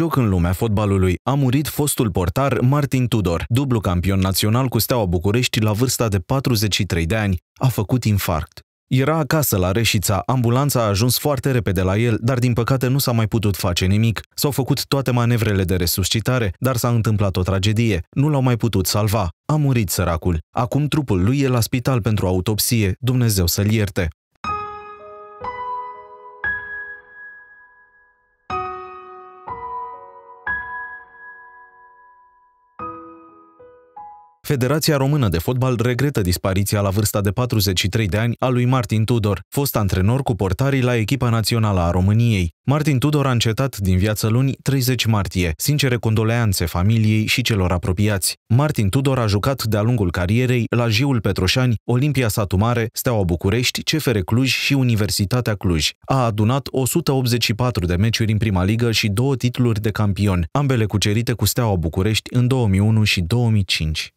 șoc în lumea fotbalului. A murit fostul portar Martin Tudor, dublu campion național cu Steaua București la vârsta de 43 de ani. A făcut infarct. Era acasă la Reșița, ambulanța a ajuns foarte repede la el, dar din păcate nu s-a mai putut face nimic. S-au făcut toate manevrele de resuscitare, dar s-a întâmplat o tragedie. Nu l-au mai putut salva. A murit săracul. Acum trupul lui e la spital pentru autopsie. Dumnezeu să-l ierte. Federația Română de Fotbal regretă dispariția la vârsta de 43 de ani a lui Martin Tudor, fost antrenor cu portarii la echipa națională a României. Martin Tudor a încetat din viață luni 30 martie. Sincere condoleanțe familiei și celor apropiați. Martin Tudor a jucat de-a lungul carierei la Jiul Petroșani, Olimpia Satu Mare, Steaua București, CFR Cluj și Universitatea Cluj. A adunat 184 de meciuri în prima ligă și două titluri de campion, ambele cucerite cu Steaua București în 2001 și 2005.